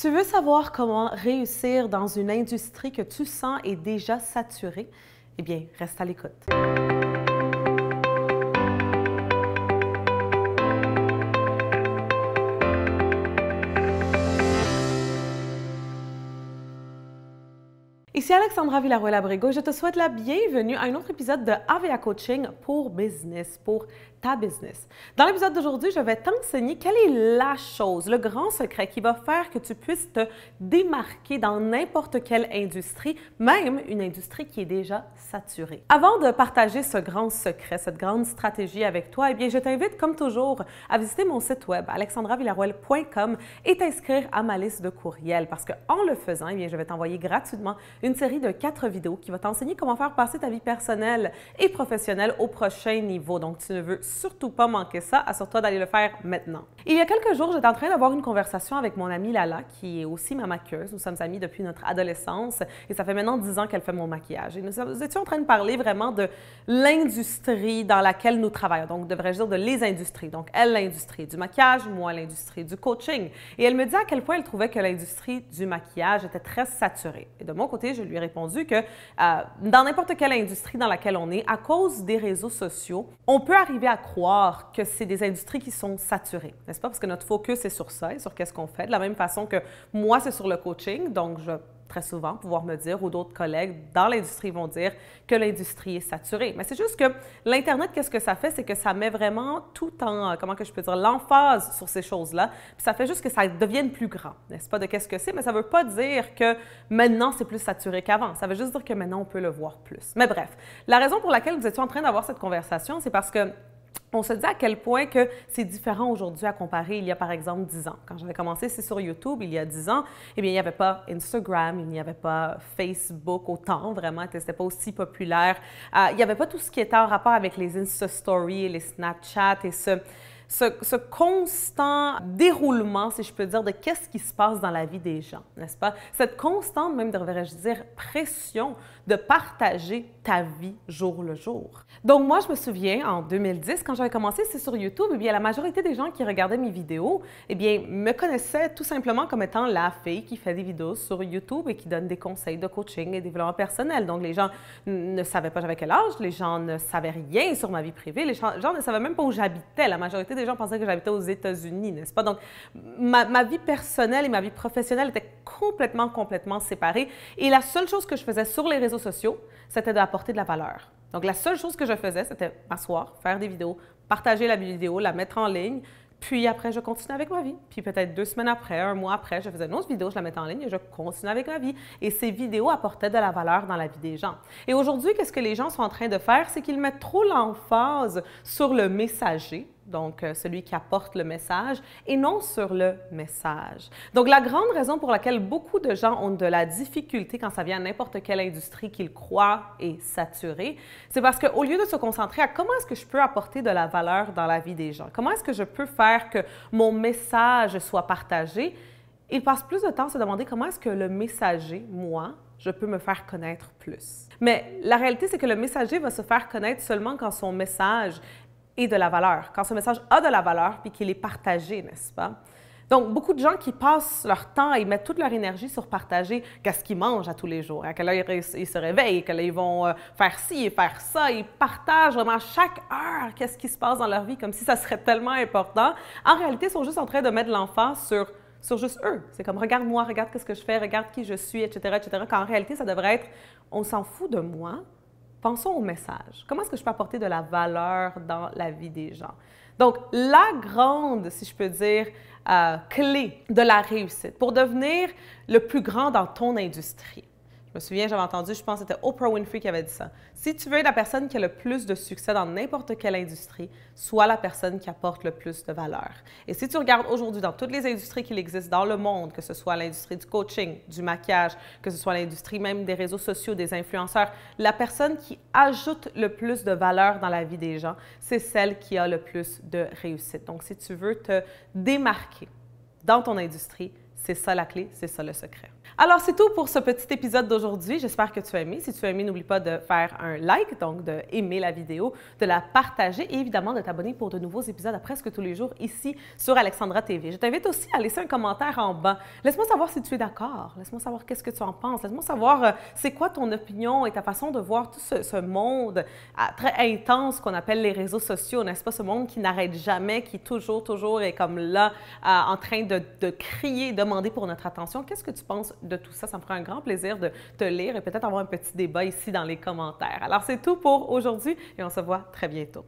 Tu veux savoir comment réussir dans une industrie que tu sens est déjà saturée? Eh bien, reste à l'écoute. Ici Alexandra Villaruel-Abrego, je te souhaite la bienvenue à un autre épisode de AVA Coaching pour Business, pour ta business. Dans l'épisode d'aujourd'hui, je vais t'enseigner quelle est la chose, le grand secret qui va faire que tu puisses te démarquer dans n'importe quelle industrie, même une industrie qui est déjà saturée. Avant de partager ce grand secret, cette grande stratégie avec toi, et eh bien, je t'invite comme toujours à visiter mon site web alexandravillaruel.com et t'inscrire à ma liste de courriels parce que en le faisant, eh bien, je vais t'envoyer gratuitement une série de quatre vidéos qui va t'enseigner comment faire passer ta vie personnelle et professionnelle au prochain niveau. Donc, tu ne veux surtout pas manquer ça. Assure-toi d'aller le faire maintenant. Il y a quelques jours, j'étais en train d'avoir une conversation avec mon amie Lala, qui est aussi ma maquilleuse. Nous sommes amies depuis notre adolescence et ça fait maintenant 10 ans qu'elle fait mon maquillage. Et nous étions en train de parler vraiment de l'industrie dans laquelle nous travaillons. Donc, devrais-je dire de les industries. Donc, elle, l'industrie du maquillage, moi, l'industrie du coaching. Et elle me dit à quel point elle trouvait que l'industrie du maquillage était très saturée. Et de mon côté, je lui ai répondu que euh, dans n'importe quelle industrie dans laquelle on est, à cause des réseaux sociaux, on peut arriver à croire que c'est des industries qui sont saturées, n'est-ce pas? Parce que notre focus est sur ça et sur qu'est-ce qu'on fait. De la même façon que moi, c'est sur le coaching, donc je très souvent pouvoir me dire, ou d'autres collègues dans l'industrie vont dire que l'industrie est saturée. Mais c'est juste que l'Internet, qu'est-ce que ça fait? C'est que ça met vraiment tout en, euh, comment que je peux dire, l'emphase sur ces choses-là. Puis ça fait juste que ça devienne plus grand, n'est-ce pas, de qu'est-ce que c'est. Mais ça ne veut pas dire que maintenant c'est plus saturé qu'avant. Ça veut juste dire que maintenant on peut le voir plus. Mais bref, la raison pour laquelle vous êtes en train d'avoir cette conversation, c'est parce que on se dit à quel point que c'est différent aujourd'hui à comparer il y a par exemple dix ans. Quand j'avais commencé, c'est sur YouTube, il y a dix ans, eh bien, il n'y avait pas Instagram, il n'y avait pas Facebook autant, vraiment, c'était pas aussi populaire. Euh, il n'y avait pas tout ce qui était en rapport avec les Insta Stories les Snapchat et ce, ce, constant déroulement, si je peux dire, de qu'est-ce qui se passe dans la vie des gens, n'est-ce pas? Cette constante, même devrais-je dire, pression de partager ta vie jour le jour. Donc moi, je me souviens, en 2010, quand j'avais commencé, c'est sur YouTube, et eh bien, la majorité des gens qui regardaient mes vidéos, eh bien, me connaissaient tout simplement comme étant la fille qui fait des vidéos sur YouTube et qui donne des conseils de coaching et développement personnel. Donc les gens ne savaient pas j'avais quel âge, les gens ne savaient rien sur ma vie privée, les gens ne savaient même pas où j'habitais. La majorité des gens pensaient que j'habitais aux États-Unis, n'est-ce pas? Donc ma, ma vie personnelle et ma vie professionnelle étaient complètement, complètement séparées. Et la seule chose que je faisais sur les réseaux sociaux, c'était d'apporter de la valeur. Donc, la seule chose que je faisais, c'était m'asseoir, faire des vidéos, partager la vidéo, la mettre en ligne, puis après, je continuais avec ma vie. Puis peut-être deux semaines après, un mois après, je faisais une autre vidéo, je la mettais en ligne et je continuais avec ma vie. Et ces vidéos apportaient de la valeur dans la vie des gens. Et aujourd'hui, qu'est-ce que les gens sont en train de faire? C'est qu'ils mettent trop l'emphase sur le messager donc euh, celui qui apporte le message, et non sur le message. Donc la grande raison pour laquelle beaucoup de gens ont de la difficulté quand ça vient à n'importe quelle industrie qu'ils croient est saturée, c'est parce qu'au lieu de se concentrer à comment est-ce que je peux apporter de la valeur dans la vie des gens, comment est-ce que je peux faire que mon message soit partagé, ils passent plus de temps à se demander comment est-ce que le messager, moi, je peux me faire connaître plus. Mais la réalité, c'est que le messager va se faire connaître seulement quand son message et de la valeur, quand ce message a de la valeur puis qu'il est partagé, n'est-ce pas? Donc, beaucoup de gens qui passent leur temps et mettent toute leur énergie sur partager qu'est-ce qu'ils mangent à tous les jours, à quelle heure ils se réveillent, qu'ils ils vont euh, faire ci et faire ça. Ils partagent vraiment chaque heure qu'est-ce qui se passe dans leur vie, comme si ça serait tellement important. En réalité, ils sont juste en train de mettre l'enfant sur, sur juste eux. C'est comme regarde-moi, regarde qu'est-ce que je fais, regarde qui je suis, etc., etc. Quand en réalité, ça devrait être on s'en fout de moi, Pensons au message. Comment est-ce que je peux apporter de la valeur dans la vie des gens? Donc, la grande, si je peux dire, euh, clé de la réussite pour devenir le plus grand dans ton industrie, je me souviens, j'avais entendu, je pense que c'était Oprah Winfrey qui avait dit ça. Si tu veux être la personne qui a le plus de succès dans n'importe quelle industrie, sois la personne qui apporte le plus de valeur. Et si tu regardes aujourd'hui dans toutes les industries qui existent dans le monde, que ce soit l'industrie du coaching, du maquillage, que ce soit l'industrie même des réseaux sociaux, des influenceurs, la personne qui ajoute le plus de valeur dans la vie des gens, c'est celle qui a le plus de réussite. Donc, si tu veux te démarquer dans ton industrie, c'est ça la clé, c'est ça le secret. Alors, c'est tout pour ce petit épisode d'aujourd'hui. J'espère que tu as aimé. Si tu as aimé, n'oublie pas de faire un like, donc de aimer la vidéo, de la partager et évidemment de t'abonner pour de nouveaux épisodes à presque tous les jours ici sur Alexandra TV. Je t'invite aussi à laisser un commentaire en bas. Laisse-moi savoir si tu es d'accord. Laisse-moi savoir qu'est-ce que tu en penses. Laisse-moi savoir euh, c'est quoi ton opinion et ta façon de voir tout ce, monde euh, très intense qu'on appelle les réseaux sociaux, n'est-ce pas? Ce monde qui n'arrête jamais, qui toujours, toujours est comme là, euh, en train de, de crier, demander pour notre attention. Qu'est-ce que tu penses? de tout ça. Ça me ferait un grand plaisir de te lire et peut-être avoir un petit débat ici dans les commentaires. Alors, c'est tout pour aujourd'hui et on se voit très bientôt.